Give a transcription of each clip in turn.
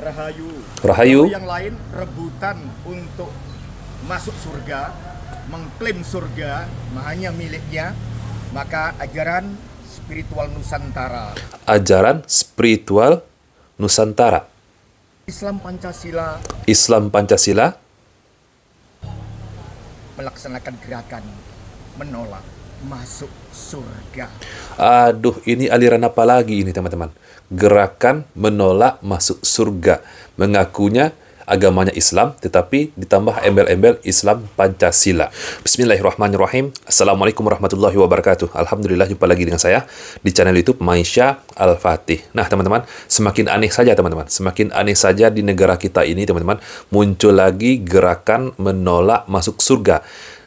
Rahayu. Rahayu. Lalu yang lain rebutan untuk masuk surga, mengklaim surga hanya miliknya, maka ajaran spiritual Nusantara. Ajaran spiritual Nusantara. Islam Pancasila. Islam Pancasila melaksanakan gerakan menolak masuk surga. Aduh, ini aliran apa lagi ini teman-teman? Gerakan menolak masuk surga. Mengakunya agamanya Islam, tetapi ditambah embel-embel Islam Pancasila. Bismillahirrahmanirrahim. Assalamualaikum warahmatullahi wabarakatuh. Alhamdulillah jumpa lagi dengan saya di channel YouTube Maisha Al-Fatih. Nah, teman-teman, semakin aneh saja teman-teman. Semakin aneh saja di negara kita ini, teman-teman, muncul lagi gerakan menolak masuk surga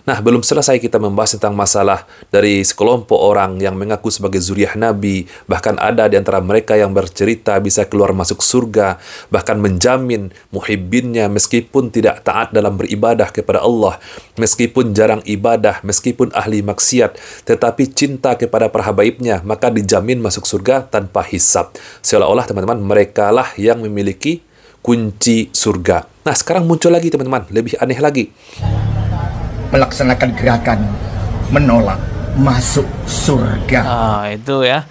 Nah, belum selesai kita membahas tentang masalah dari sekelompok orang yang mengaku sebagai zuriat Nabi, bahkan ada di antara mereka yang bercerita bisa keluar masuk surga, bahkan menjamin muhibbinnya meskipun tidak taat dalam beribadah kepada Allah, meskipun jarang ibadah, meskipun ahli maksiat, tetapi cinta kepada perhabaibnya maka dijamin masuk surga tanpa hisap. Seolah-olah teman-teman, mereka lah yang memiliki kunci surga. Nah, sekarang muncul lagi teman-teman, lebih aneh lagi melaksanakan gerakan menolak masuk surga. Ah, itu ya.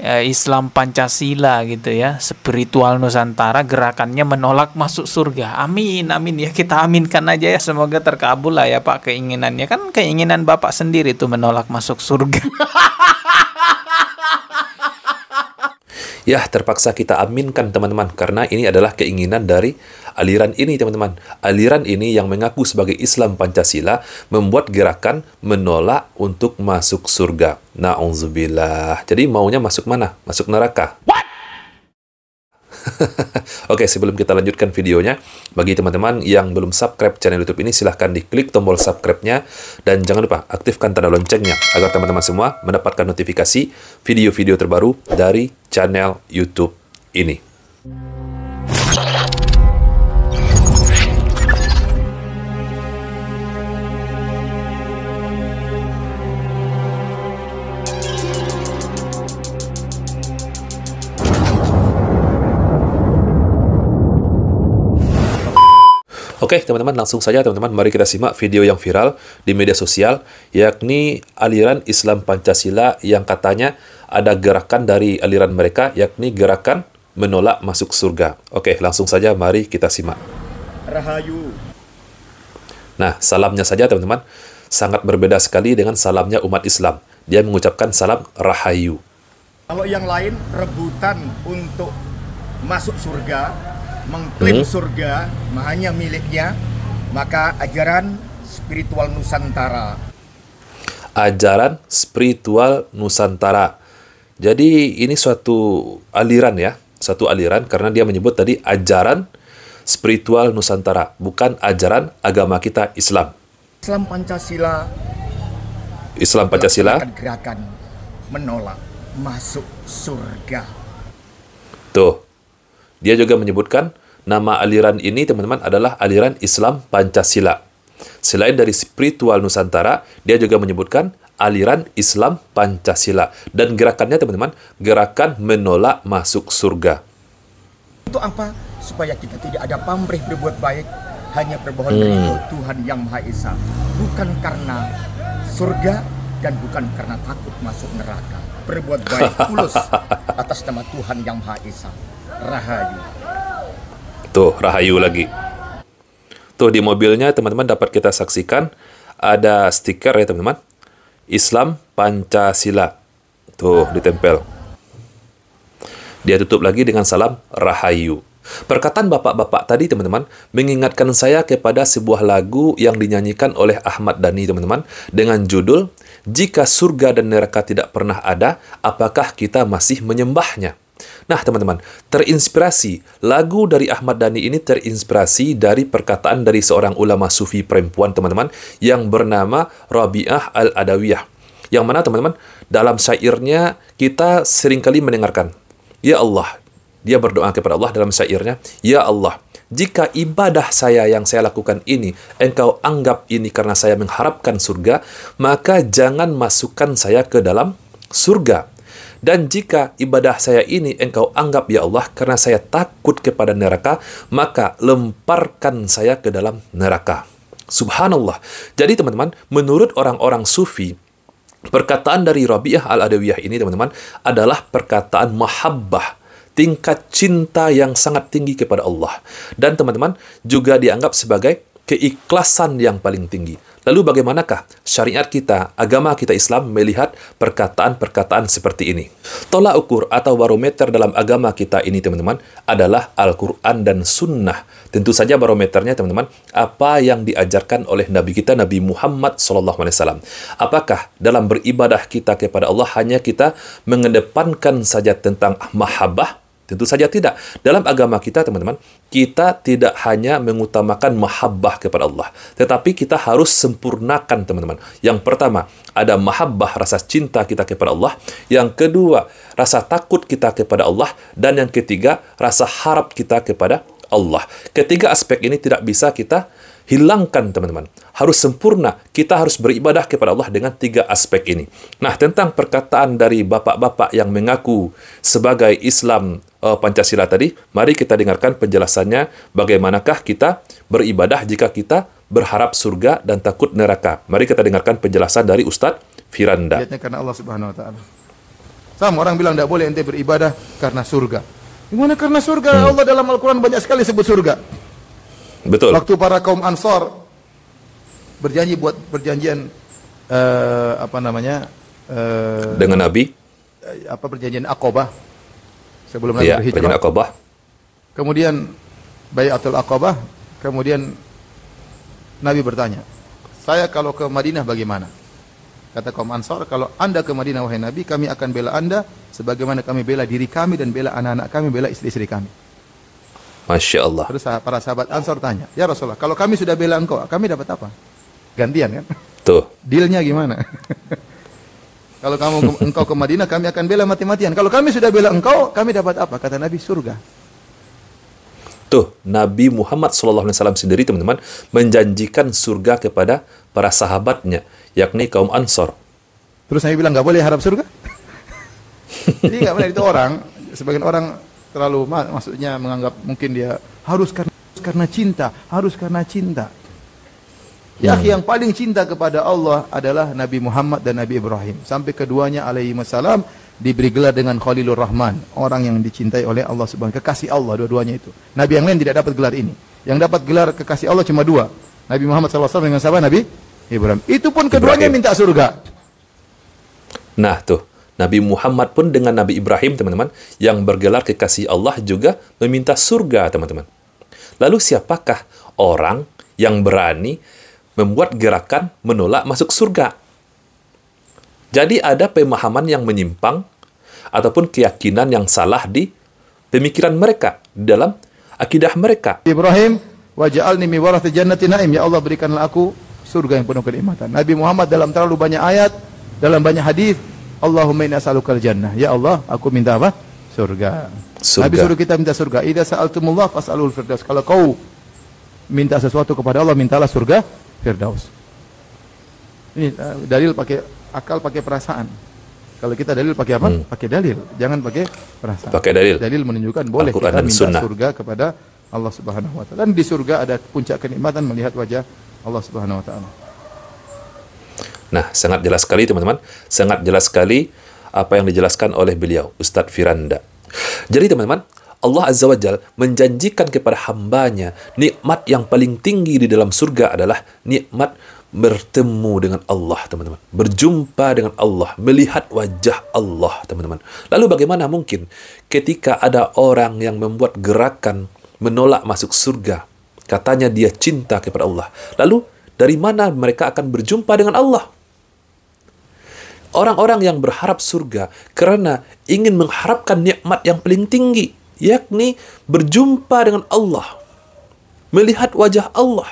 ya. Islam Pancasila gitu ya spiritual Nusantara gerakannya menolak masuk surga amin amin ya kita aminkan aja ya semoga terkabul lah ya pak keinginannya kan keinginan bapak sendiri itu menolak masuk surga Ya, terpaksa kita aminkan teman-teman karena ini adalah keinginan dari aliran ini teman-teman. Aliran ini yang mengaku sebagai Islam Pancasila membuat gerakan menolak untuk masuk surga. Na'udzubillah. Jadi maunya masuk mana? Masuk neraka. What? Oke, okay, sebelum kita lanjutkan videonya, bagi teman-teman yang belum subscribe channel YouTube ini, silahkan diklik tombol subscribe-nya, dan jangan lupa aktifkan tanda loncengnya, agar teman-teman semua mendapatkan notifikasi video-video terbaru dari channel YouTube ini. Oke, teman-teman, langsung saja teman-teman, mari kita simak video yang viral di media sosial, yakni aliran Islam Pancasila yang katanya ada gerakan dari aliran mereka, yakni gerakan menolak masuk surga. Oke, langsung saja mari kita simak. Rahayu. Nah, salamnya saja teman-teman, sangat berbeda sekali dengan salamnya umat Islam. Dia mengucapkan salam Rahayu. Kalau yang lain rebutan untuk masuk surga, mengklaim hmm? surga hanya miliknya, maka ajaran spiritual Nusantara. Ajaran spiritual Nusantara. Jadi ini suatu aliran ya, satu aliran karena dia menyebut tadi ajaran spiritual Nusantara, bukan ajaran agama kita Islam. Islam Pancasila. Islam Pancasila. Gerakan menolak masuk surga. Tuh, dia juga menyebutkan nama aliran ini teman-teman adalah aliran Islam Pancasila. Selain dari spiritual Nusantara, dia juga menyebutkan aliran Islam Pancasila dan gerakannya teman-teman, gerakan menolak masuk surga. Untuk apa? Supaya kita tidak ada pamrih berbuat baik, hanya berbohong hmm. dari Tuhan Yang Maha Esa, bukan karena surga dan bukan karena takut masuk neraka. Berbuat baik tulus atas nama Tuhan Yang Maha Esa. Rahayu. Tuh, Rahayu lagi. Tuh di mobilnya teman-teman dapat kita saksikan ada stiker ya teman-teman. Islam Pancasila. Tuh ditempel. Dia tutup lagi dengan salam Rahayu. Perkataan bapak-bapak tadi teman-teman mengingatkan saya kepada sebuah lagu yang dinyanyikan oleh Ahmad Dhani teman-teman dengan judul Jika surga dan neraka tidak pernah ada, apakah kita masih menyembahnya? Nah, teman-teman, terinspirasi lagu dari Ahmad Dhani ini terinspirasi dari perkataan dari seorang ulama sufi perempuan, teman-teman, yang bernama Rabi'ah Al-Adawiyah. Yang mana, teman-teman, dalam syairnya kita seringkali mendengarkan, "Ya Allah, dia berdoa kepada Allah dalam syairnya, "Ya Allah, jika ibadah saya yang saya lakukan ini engkau anggap ini karena saya mengharapkan surga, maka jangan masukkan saya ke dalam surga." Dan jika ibadah saya ini engkau anggap ya Allah karena saya takut kepada neraka, maka lemparkan saya ke dalam neraka. Subhanallah. Jadi teman-teman, menurut orang-orang sufi, perkataan dari Rabi'ah al-Adawiyah ini teman-teman adalah perkataan mahabbah, tingkat cinta yang sangat tinggi kepada Allah. Dan teman-teman juga dianggap sebagai keikhlasan yang paling tinggi. Lalu bagaimanakah syariat kita, agama kita Islam melihat perkataan-perkataan seperti ini? Tolak ukur atau barometer dalam agama kita ini teman-teman adalah Al-Quran dan Sunnah. Tentu saja barometernya teman-teman apa yang diajarkan oleh Nabi kita Nabi Muhammad SAW. Apakah dalam beribadah kita kepada Allah hanya kita mengedepankan saja tentang mahabbah Tentu saja tidak. Dalam agama kita, teman-teman, kita tidak hanya mengutamakan mahabbah kepada Allah, tetapi kita harus sempurnakan, teman-teman. Yang pertama, ada mahabbah, rasa cinta kita kepada Allah. Yang kedua, rasa takut kita kepada Allah. Dan yang ketiga, rasa harap kita kepada Allah. Ketiga aspek ini tidak bisa kita hilangkan teman-teman. Harus sempurna. Kita harus beribadah kepada Allah dengan tiga aspek ini. Nah, tentang perkataan dari bapak-bapak yang mengaku sebagai Islam uh, Pancasila tadi, mari kita dengarkan penjelasannya bagaimanakah kita beribadah jika kita berharap surga dan takut neraka. Mari kita dengarkan penjelasan dari Ustadz Firanda. Niatnya karena Allah Subhanahu wa taala. Sama orang bilang tidak boleh ente beribadah karena surga. Gimana karena surga? Hmm. Allah dalam Al-Qur'an banyak sekali sebut surga. Betul. Waktu para kaum Ansor berjanji buat perjanjian uh, apa namanya? Uh, dengan Nabi apa perjanjian Akobah sebelum iya, Nabi ya, berhijrah. Aqabah. Kemudian Bayatul Aqabah, kemudian Nabi bertanya, "Saya kalau ke Madinah bagaimana?" Kata kaum Ansar, "Kalau Anda ke Madinah wahai Nabi, kami akan bela Anda sebagaimana kami bela diri kami dan bela anak-anak kami, bela istri-istri kami." Masya Allah. Terus para sahabat Ansar tanya, "Ya Rasulullah, kalau kami sudah bela engkau, kami dapat apa?" Gantian kan? Tuh. Dealnya gimana? Kalau kamu engkau ke Madinah, kami akan bela mati-matian. Kalau kami sudah bela engkau, kami dapat apa? Kata Nabi, surga. Tuh, Nabi Muhammad SAW sendiri, teman-teman, menjanjikan surga kepada para sahabatnya, yakni kaum Ansor. Terus saya bilang, gak boleh harap surga? Jadi gak boleh itu orang, sebagian orang terlalu maksudnya menganggap mungkin dia harus karena, harus karena cinta, harus karena cinta. Ya, yang paling cinta kepada Allah adalah Nabi Muhammad dan Nabi Ibrahim. Sampai keduanya alaihi wasallam diberi gelar dengan Khalilur Rahman, orang yang dicintai oleh Allah Subhanahu kekasih Allah dua-duanya itu. Nabi yang lain tidak dapat gelar ini. Yang dapat gelar kekasih Allah cuma dua. Nabi Muhammad SAW dengan sahabat Nabi Ibrahim. Itu pun keduanya Ibrahim. minta surga. Nah tuh, Nabi Muhammad pun dengan Nabi Ibrahim teman-teman yang bergelar kekasih Allah juga meminta surga teman-teman. Lalu siapakah orang yang berani membuat gerakan menolak masuk surga. Jadi ada pemahaman yang menyimpang ataupun keyakinan yang salah di pemikiran mereka, di dalam akidah mereka. Ibrahim, waj'alni mi warathi jannati na'im. Ya Allah berikanlah aku surga yang penuh kenikmatan. Nabi Muhammad dalam terlalu banyak ayat, dalam banyak hadis, Allahumma inna as'alukal jannah. Ya Allah, aku minta apa? Surga. surga. Nabi suruh kita minta surga. Idza sa'altumullah fas'alul firdaus. Kalau kau minta sesuatu kepada Allah, mintalah surga Firdaus. Ini eh, dalil pakai akal, pakai perasaan. Kalau kita dalil pakai apa? Hmm. Pakai dalil, jangan pakai perasaan. Pakai dalil. Dalil menunjukkan boleh Al-Quran kita minta sunnah. surga kepada Allah Subhanahu wa taala. Dan di surga ada puncak kenikmatan melihat wajah Allah Subhanahu wa taala. Nah, sangat jelas sekali teman-teman, sangat jelas sekali apa yang dijelaskan oleh beliau Ustadz Firanda. Jadi teman-teman, Allah Azza wa Jal menjanjikan kepada hambanya nikmat yang paling tinggi di dalam surga adalah nikmat bertemu dengan Allah teman-teman berjumpa dengan Allah melihat wajah Allah teman-teman lalu bagaimana mungkin ketika ada orang yang membuat gerakan menolak masuk surga katanya dia cinta kepada Allah lalu dari mana mereka akan berjumpa dengan Allah orang-orang yang berharap surga karena ingin mengharapkan nikmat yang paling tinggi yakni berjumpa dengan Allah, melihat wajah Allah.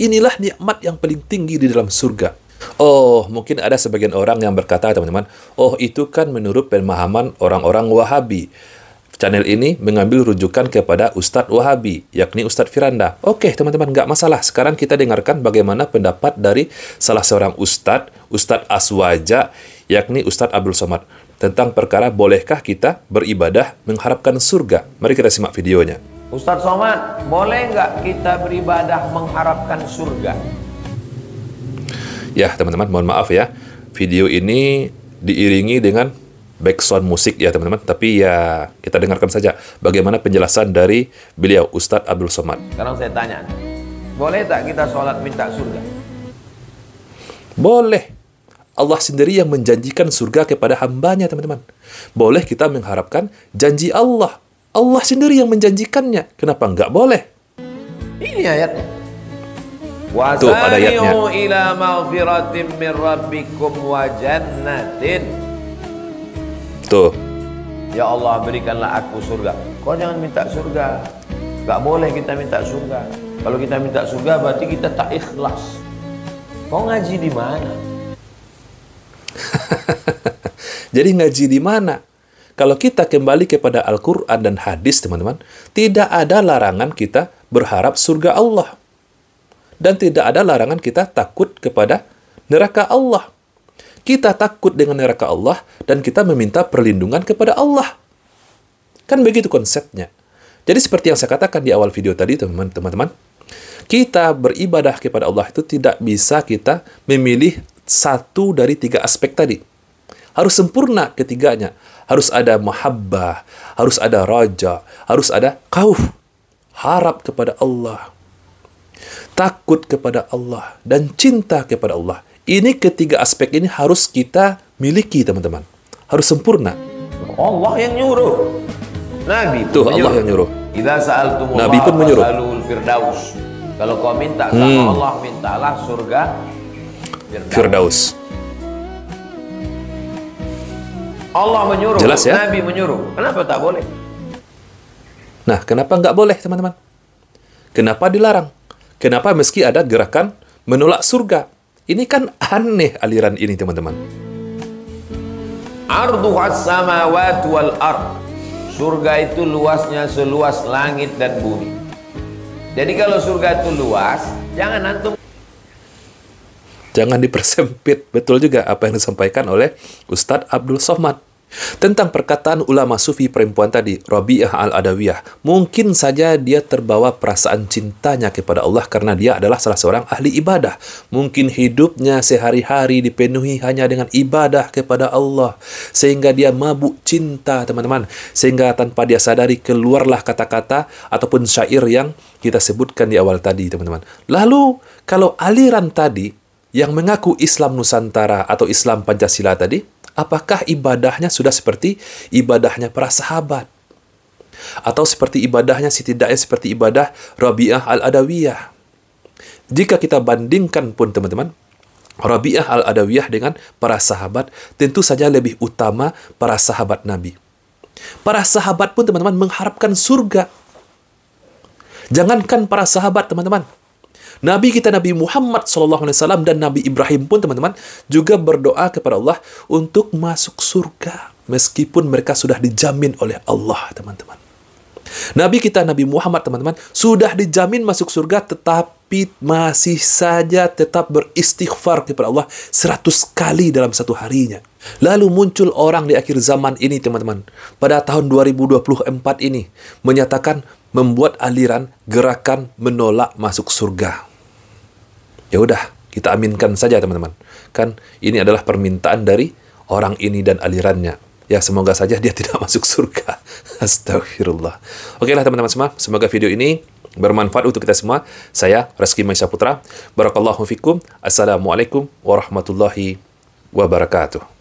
Inilah nikmat yang paling tinggi di dalam surga. Oh, mungkin ada sebagian orang yang berkata, teman-teman, oh itu kan menurut pemahaman orang-orang Wahabi. Channel ini mengambil rujukan kepada Ustadz Wahabi, yakni Ustadz Firanda. Oke, teman-teman, nggak masalah. Sekarang kita dengarkan bagaimana pendapat dari salah seorang Ustadz, Ustadz Aswaja, yakni Ustadz Abdul Somad tentang perkara bolehkah kita beribadah mengharapkan surga. Mari kita simak videonya. Ustadz Somad, boleh nggak kita beribadah mengharapkan surga? Ya, teman-teman, mohon maaf ya. Video ini diiringi dengan background musik ya, teman-teman. Tapi ya, kita dengarkan saja bagaimana penjelasan dari beliau, Ustadz Abdul Somad. Sekarang saya tanya, boleh tak kita sholat minta surga? Boleh. Allah sendiri yang menjanjikan surga kepada hambanya, teman-teman. Boleh kita mengharapkan janji Allah. Allah sendiri yang menjanjikannya. Kenapa nggak boleh? Ini ayatnya. Tuh, ada ayatnya. ila maghfiratin min rabbikum wa jannatin. Tuh. Ya Allah, berikanlah aku surga. Kau jangan minta surga. Nggak boleh kita minta surga. Kalau kita minta surga, berarti kita tak ikhlas. Kau ngaji di mana? Jadi ngaji di mana? Kalau kita kembali kepada Al-Quran dan hadis, teman-teman, tidak ada larangan kita berharap surga Allah. Dan tidak ada larangan kita takut kepada neraka Allah. Kita takut dengan neraka Allah dan kita meminta perlindungan kepada Allah. Kan begitu konsepnya. Jadi seperti yang saya katakan di awal video tadi, teman-teman, kita beribadah kepada Allah itu tidak bisa kita memilih satu dari tiga aspek tadi. Harus sempurna ketiganya. Harus ada mahabbah, harus ada raja, harus ada kauf. Harap kepada Allah. Takut kepada Allah dan cinta kepada Allah. Ini ketiga aspek ini harus kita miliki, teman-teman. Harus sempurna. Allah yang nyuruh. Nabi tuh menyuruh. Allah yang nyuruh. Nabi pun menyuruh. Kalau kau minta sama hmm. Allah, mintalah surga Firdaus. Allah menyuruh, Jelas ya? Nabi menyuruh. Kenapa tak boleh? Nah, kenapa nggak boleh, teman-teman? Kenapa dilarang? Kenapa meski ada gerakan menolak surga? Ini kan aneh aliran ini, teman-teman. Arduhas samawati wal ard. Surga itu luasnya seluas langit dan bumi. Jadi kalau surga itu luas, jangan antum jangan dipersempit. Betul juga apa yang disampaikan oleh Ustadz Abdul Somad. Tentang perkataan ulama sufi perempuan tadi, Rabi'ah al-Adawiyah, mungkin saja dia terbawa perasaan cintanya kepada Allah karena dia adalah salah seorang ahli ibadah. Mungkin hidupnya sehari-hari dipenuhi hanya dengan ibadah kepada Allah, sehingga dia mabuk cinta, teman-teman. Sehingga tanpa dia sadari keluarlah kata-kata ataupun syair yang kita sebutkan di awal tadi, teman-teman. Lalu, kalau aliran tadi yang mengaku Islam Nusantara atau Islam Pancasila tadi, apakah ibadahnya sudah seperti ibadahnya para sahabat? Atau seperti ibadahnya, setidaknya seperti ibadah Rabi'ah al-Adawiyah? Jika kita bandingkan pun teman-teman, Rabi'ah al-Adawiyah dengan para sahabat, tentu saja lebih utama para sahabat Nabi. Para sahabat pun teman-teman mengharapkan surga. Jangankan para sahabat teman-teman, Nabi kita Nabi Muhammad SAW dan Nabi Ibrahim pun teman-teman juga berdoa kepada Allah untuk masuk surga meskipun mereka sudah dijamin oleh Allah teman-teman. Nabi kita Nabi Muhammad teman-teman sudah dijamin masuk surga tetapi masih saja tetap beristighfar kepada Allah seratus kali dalam satu harinya. Lalu muncul orang di akhir zaman ini teman-teman pada tahun 2024 ini menyatakan membuat aliran gerakan menolak masuk surga. Ya udah, kita aminkan saja teman-teman. Kan ini adalah permintaan dari orang ini dan alirannya. Ya semoga saja dia tidak masuk surga. Astagfirullah. Oke lah teman-teman semua, semoga video ini bermanfaat untuk kita semua. Saya Reski Maisha Putra. Barakallahu fikum. Assalamualaikum warahmatullahi wabarakatuh.